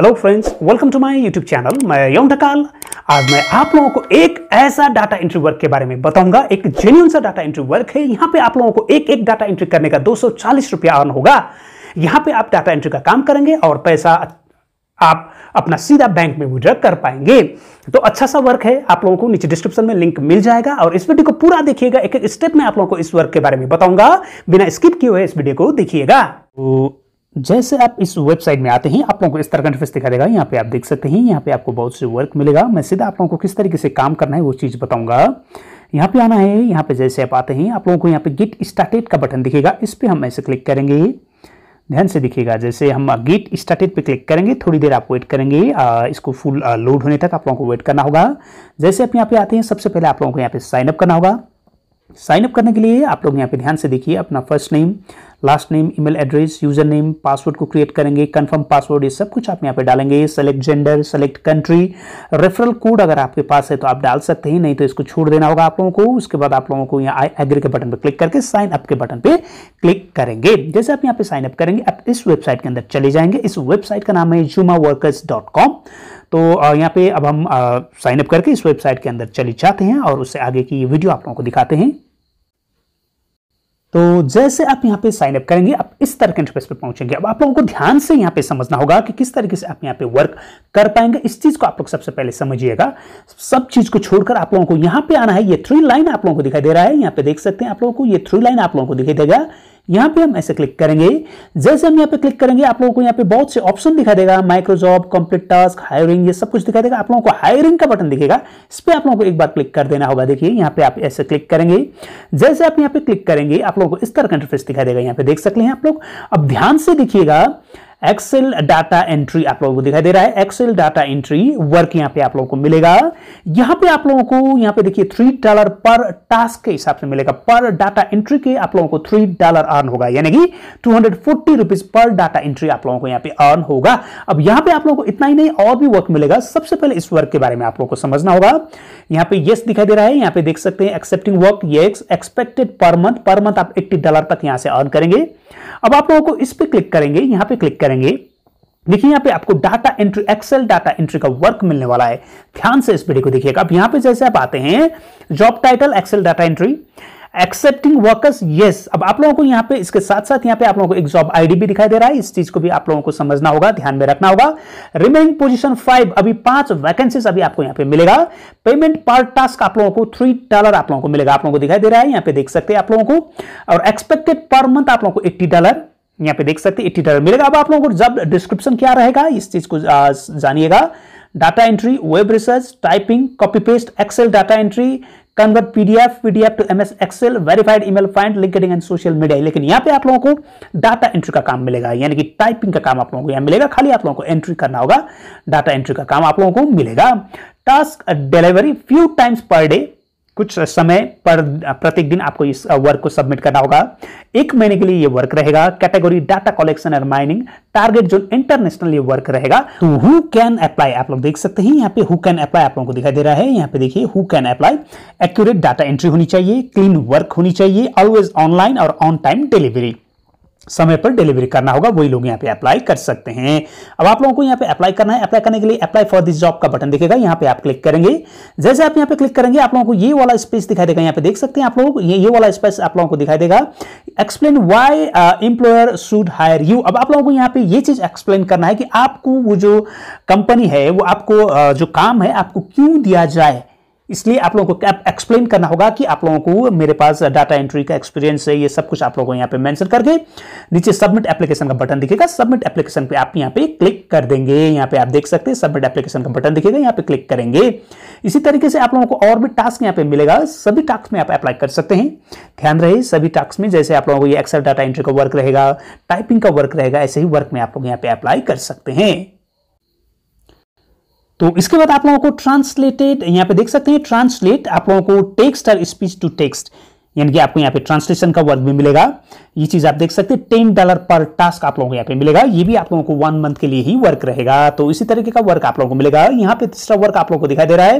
hello friends welcome to my YouTube channel मैं यौन ढकाल आज मैं आप लोगों को एक ऐसा डाटा एंट्री वर्क के बारे में बताऊंगा एक जेन्यून सा डाटा एंट्री वर्क है यहाँ पे आप लोगों को एक एक डाटा एंट्री करने का दो सौ चालीस रुपया अर्न होगा यहाँ पे आप डाटा एंट्री का काम करेंगे और पैसा आप अपना सीधा बैंक में विड्रॉ कर पाएंगे तो अच्छा सा वर्क है आप लोगों को नीचे डिस्क्रिप्शन में लिंक मिल जाएगा और इस वीडियो को पूरा देखिएगा एक एक स्टेप में आप लोगों को इस वर्क के बारे में बताऊंगा बिना स्किप किए हुए इस वीडियो को देखिएगा तो जैसे आप इस वेबसाइट में आते हैं आप लोगों को इस तरह का इंटरफेस दिखा देगा यहाँ पे आप देख सकते हैं यहाँ पे आपको बहुत से वर्क मिलेगा मैं सीधा आप लोगों को किस तरीके से काम करना है वो चीज़ बताऊंगा यहाँ पे आना है यहाँ पे जैसे आप आते हैं आप लोगों को यहाँ पे गिट स्टार्टेड का बटन दिखेगा इस पर हम ऐसे क्लिक करेंगे ध्यान से दिखेगा जैसे हम गिट स्टार्टेड पे क्लिक करेंगे थोड़ी देर आप वेट करेंगे इसको फुल लोड होने तक आप लोगों को वेट करना होगा जैसे आप यहाँ पे आते हैं सबसे पहले आप लोगों को यहाँ पे साइनअप करना होगा साइनअप करने के लिए आप लोग यहाँ पे ध्यान से देखिए अपना first name last name email address user name password को क्रिएट करेंगे कंफर्म पासवर्ड ये सब कुछ आप यहाँ पे डालेंगे select gender select country referral code अगर आपके पास है तो आप डाल सकते हैं नहीं तो इसको छोड़ देना होगा आप लोगों को उसके बाद आप लोगों को यहाँ आई एग्री के बटन पर क्लिक करके साइन अप के बटन पर क्लिक करेंगे जैसे आप यहाँ पे साइन अप करेंगे आप इस वेबसाइट के अंदर चले जाएंगे इस वेबसाइट का नाम है कॉम तो यहाँ पे अब हम साइन अप करके इस वेबसाइट के अंदर चले जाते हैं और उससे आगे की ये वीडियो आप लोगों को दिखाते हैं तो जैसे आप यहाँ पे साइन अप करेंगे आप इस तरह के इंटरफेस पे पहुंचेंगे अब आप लोगों को ध्यान से यहाँ पे समझना होगा कि किस तरीके से आप यहाँ पे वर्क कर पाएंगे इस चीज को आप लोग सबसे पहले समझिएगा सब चीज को छोड़कर आप लोगों को यहाँ पे आना है ये थ्री लाइन आप लोगों को दिखाई दे रहा है यहाँ पे देख सकते हैं आप लोगों को ये थ्री लाइन आप लोगों को दिखाई देगा यहां पे हम ऐसे क्लिक करेंगे जैसे हम यहां पे क्लिक करेंगे आप लोगों को यहाँ पे बहुत से ऑप्शन दिखा देगा micro job complete task hiring ये सब कुछ दिखा देगा आप लोगों को हायरिंग का बटन दिखेगा इस पर आप लोगों को एक बार क्लिक कर देना होगा देखिए यहाँ पे आप ऐसे क्लिक करेंगे जैसे आप यहाँ पे क्लिक करेंगे आप लोगों को इस तरह का इंटरफेस दिखा देगा यहां पर देख सकते हैं आप लोग अब ध्यान से देखिएगा एक्सेल डाटा एंट्री आप लोगों को दिखाई दे रहा है एक्सेल डाटा एंट्री वर्क यहां पे आप लोगों को मिलेगा यहां पे आप लोगों को यहां पे देखिए थ्री डॉलर पर टास्क के हिसाब से मिलेगा पर डाटा एंट्री के आप लोगों को थ्री डॉलर अर्न होगा यानी कि two hundred forty rupees per data entry आप लोगों को यहां पे अर्न होगा अब यहां पे आप लोगों को इतना ही नहीं और भी वर्क मिलेगा सबसे पहले इस वर्क के बारे में आप लोगों को समझना होगा यहां पे यस दिखाई दे रहा है यहां पे देख सकते हैं एक्सेप्टिंग वर्क ये expected per month per month आप एट्टी डॉलर तक यहां से अर्न करेंगे अब आप लोगों को इस पर क्लिक करेंगे यहां पर क्लिक करेंगे करेंगे देखिए यहाँ पे आपको data entry excel data entry का वर्क मिलने वाला है ध्यान से इस वीडियो को देखिएगा अब यहाँ पे जैसे आप आते हैं job title excel data entry accepting workers yes अब आप लोगों को यहाँ पे इसके साथ साथ यहाँ पे आप लोगों को एक जॉब आईडी भी दिखाई दे रहा है इस चीज को भी आप लोगों को समझना होगा ध्यान में रखना होगा रिमेनिंग पोजिशन फाइव अभी पांच वैकेंसीज अभी आपको यहाँ पे मिलेगा पेमेंट पर टास्क आप लोगों को थ्री डॉलर आप लोगों को मिलेगा आप लोगों को दिखाई दे रहा है यहाँ पे देख सकते हैं आप लोगों को और एक्सपेक्टेड पर मंथ आप लोगों को एट्टी डॉलर यहाँ पे देख सकते हैं एट्टी डॉलर मिलेगा अब आप लोगों को जब डिस्क्रिप्शन क्या रहेगा इस चीज को जानिएगा data entry web research typing copy paste excel data entry convert PDF PDF to MS excel verified email find linking and social media लेकिन यहाँ पे आप लोगों को डाटा एंट्री का काम मिलेगा यानी कि टाइपिंग का काम आप लोगों को यहाँ मिलेगा खाली आप लोगों को एंट्री करना होगा डाटा एंट्री का काम आप लोगों को मिलेगा task delivery few times per day कुछ समय पर प्रत्येक दिन आपको इस वर्क को सबमिट करना होगा एक महीने के लिए ये वर्क रहेगा कैटेगरी डाटा कलेक्शन और माइनिंग टारगेट जो इंटरनेशनल ये वर्क रहेगा तो हु कैन अप्लाई आप लोग देख सकते हैं यहाँ पे हु कैन अप्लाई आप लोगों को दिखाई दे रहा है यहाँ पे देखिए who can apply accurate data entry होनी चाहिए क्लीन वर्क होनी चाहिए ऑलवेज ऑनलाइन और ऑन टाइम डिलीवरी समय पर डिलीवरी करना होगा वही लोग यहाँ पे अप्लाई कर सकते हैं अब आप लोगों को यहाँ पे अप्लाई करना है अप्लाई करने के लिए अप्लाई फॉर दिस जॉब का बटन दिखेगा यहाँ पे आप क्लिक करेंगे जैसे आप यहाँ पे क्लिक करेंगे आप लोगों को ये वाला स्पेस दिखाई देगा यहाँ पे देख सकते हैं आप लोग ये ये वाला स्पेस आप लोगों को दिखाई देगा explain why employer should hire you अब आप लोगों को यहाँ पे ये चीज एक्सप्लेन करना है कि आपको वो जो कंपनी है वो आपको uh, जो काम है आपको क्यों दिया जाए इसलिए आप लोगों को एक्सप्लेन करना होगा कि आप लोगों को मेरे पास डाटा एंट्री का एक्सपीरियंस है ये सब कुछ आप लोगों को यहाँ पे मेंशन करके नीचे सबमिट एप्लीकेशन का बटन दिखेगा सबमिट एप्लीकेशन पे आप यहाँ पे क्लिक कर देंगे यहाँ पे आप देख सकते हैं सबमिट एप्लीकेशन का बटन दिखेगा यहाँ पे क्लिक करेंगे इसी तरीके से आप लोगों को और भी टास्क यहाँ पे मिलेगा सभी टास्क में आप अप्लाई कर सकते हैं ध्यान रहे सभी टास्क में जैसे आप लोगों को ये एक्सेल डाटा एंट्री का वर्क रहेगा टाइपिंग का वर्क रहेगा ऐसे ही वर्क में आप लोग यहाँ पे अप्लाई कर सकते हैं तो इसके बाद आप लोगों को ट्रांसलेटेड यहाँ पे देख सकते हैं ट्रांसलेट आप लोगों को टेक्स्ट और स्पीच टू टेक्स्ट यानी कि आपको यहाँ पे ट्रांसलेशन का वर्क भी मिलेगा ये चीज आप देख सकते हैं टेन डॉलर पर टास्क आप लोगों को यहाँ पे मिलेगा ये भी आप लोगों को वन मंथ के लिए ही वर्क रहेगा तो इसी तरीके का वर्क आप लोगों को मिलेगा यहाँ पे तीसरा वर्क आप लोगों को दिखाई दे रहा है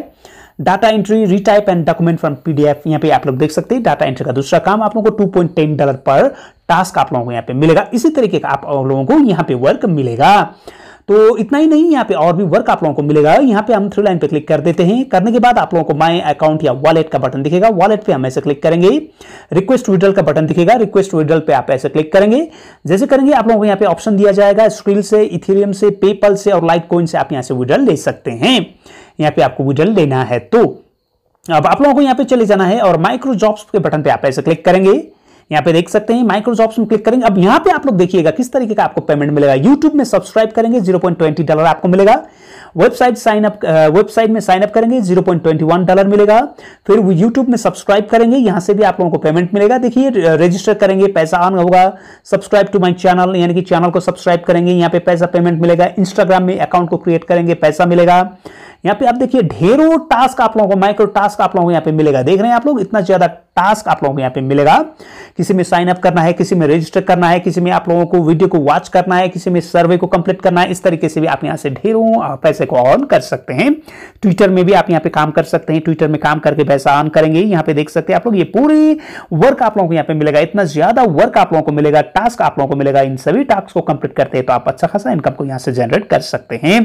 data entry retype and document from PDF यहाँ पे आप लोग देख सकते हैं डाटा एंट्री का दूसरा काम आप लोगों को टू डॉलर पर टास्क आप लोगों को यहाँ पे मिलेगा इसी तरीके का आप लोगों को यहाँ पे वर्क मिलेगा तो इतना ही नहीं यहाँ पे और भी वर्क आप लोगों को मिलेगा यहाँ पे हम थ्री लाइन पे क्लिक कर देते हैं करने के बाद आप लोगों को माई अकाउंट या वॉलेट का बटन दिखेगा वॉलेट पे हम ऐसे क्लिक करेंगे रिक्वेस्ट विड्रल का बटन दिखेगा रिक्वेस्ट विड्रल पे आप ऐसे क्लिक करेंगे जैसे करेंगे आप लोगों को यहाँ पे ऑप्शन दिया जाएगा स्क्रील से इथेरियम से पेपल से और लाइट कोइन से आप यहाँ से विड्रल ले सकते हैं यहाँ पे आपको विड्रल लेना है तो अब आप लोगों को यहाँ पे चले जाना है और माइक्रो जॉब्स के बटन पे आप ऐसे क्लिक करेंगे यहाँ पे देख सकते हैं माइक्रोज में क्लिक करेंगे अब यहाँ पे आप लोग देखिएगा किस तरीके का आपको पेमेंट मिलेगा यूट्यूब में सब्सक्राइब करेंगे जीरो पॉइंट ट्वेंटी डॉलर आपको मिलेगा वेबसाइट साइन अप वेबसाइट में साइन अप करेंगे zero point twenty one dollar मिलेगा फिर यूट्यूब में सब्सक्राइब करेंगे यहाँ से भी आप लोगों को पेमेंट मिलेगा देखिए रजिस्टर करेंगे पैसा ऑन होगा सब्सक्राइब टू माई चैनल यानी कि चैनल को सब्सक्राइब करेंगे यहाँ पे पैसा पेमेंट मिलेगा इंस्टाग्राम में अकाउंट को क्रिएट करेंगे पैसा मिलेगा यहाँ पे आप देखिए ढेरों टास्क आप लोगों को माइक्रो टास्क आप लोगों को यहाँ पे मिलेगा देख रहे हैं आप लोग इतना ज्यादा टास्क आप लोगों को यहाँ पे मिलेगा किसी में साइन अप करना है किसी में रजिस्टर करना है किसी में आप लोगों को वीडियो को वॉच करना है किसी में सर्वे को कंप्लीट करना है इस तरीके से भी आप यहाँ से ढेरों पैसे को ऑन कर सकते हैं ट्विटर में भी आप यहाँ पे काम कर सकते हैं ट्विटर में काम करके पैसा ऑन करेंगे यहाँ पे देख सकते हैं आप लोग ये पूरी वर्क आप लोगों को यहाँ पे मिलेगा इतना ज्यादा वर्क आप लोगों को मिलेगा टास्क आप लोगों को मिलेगा इन सभी टास्क को कंप्लीट करते हैं तो आप अच्छा खासा इनकम को यहाँ से जनरेट कर सकते हैं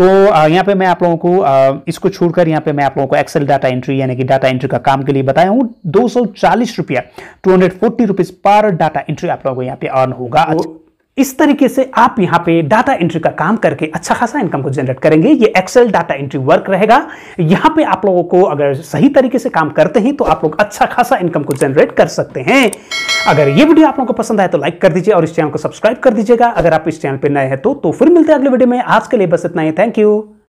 तो यहाँ पे मैं आप लोगों को इसको छोड़कर यहाँ पे मैं आप लोगों को एक्सेल डाटा एंट्री यानी कि डाटा एंट्री का काम के लिए बताया हूँ दो 240 रुपया 240 रुपीस पर डाटा एंट्री आप लोगों को यहाँ पे अर्न होगा तो अच्छा, इस तरीके से आप यहां पे डाटा एंट्री का काम करके अच्छा खासा इनकम को जनरेट करेंगे ये एक्सेल डाटा एंट्री वर्क रहेगा यहां पे आप लोगों को अगर सही तरीके से काम करते हैं तो आप लोग अच्छा खासा इनकम को जनरेट कर सकते हैं अगर ये वीडियो आप लोगों को पसंद आए तो लाइक कर दीजिए और इस चैनल को सब्सक्राइब कर दीजिएगा अगर आप इस चैनल पर नए हैं तो, तो फिर मिलते हैं अगले वीडियो में आज के लिए बस इतना ही थैंक यू